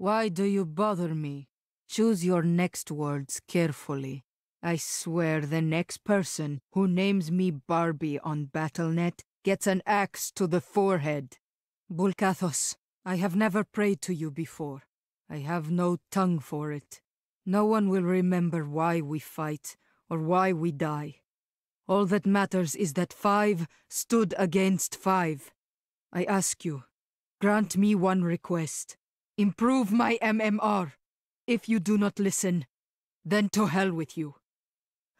Why do you bother me? Choose your next words carefully. I swear the next person who names me Barbie on Battlenet gets an axe to the forehead. Bulkathos, I have never prayed to you before. I have no tongue for it. No one will remember why we fight or why we die. All that matters is that five stood against five. I ask you, grant me one request. Improve my MMR. If you do not listen, then to hell with you.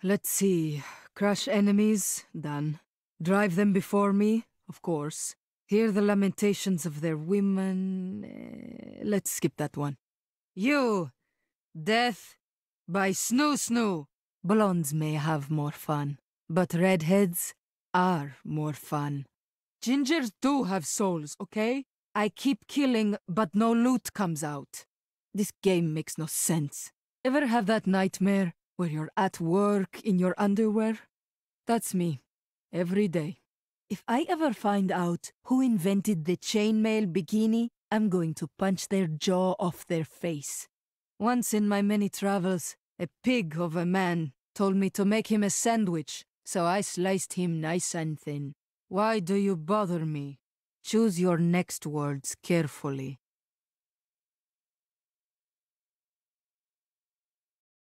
Let's see. Crush enemies, done. Drive them before me, of course. Hear the lamentations of their women. Eh, let's skip that one. You! Death by Snoo Snoo! Blondes may have more fun, but redheads are more fun. Gingers do have souls, okay? I keep killing, but no loot comes out. This game makes no sense. Ever have that nightmare where you're at work in your underwear? That's me. Every day. If I ever find out who invented the chainmail bikini, I'm going to punch their jaw off their face. Once in my many travels, a pig of a man told me to make him a sandwich, so I sliced him nice and thin. Why do you bother me? Choose your next words carefully.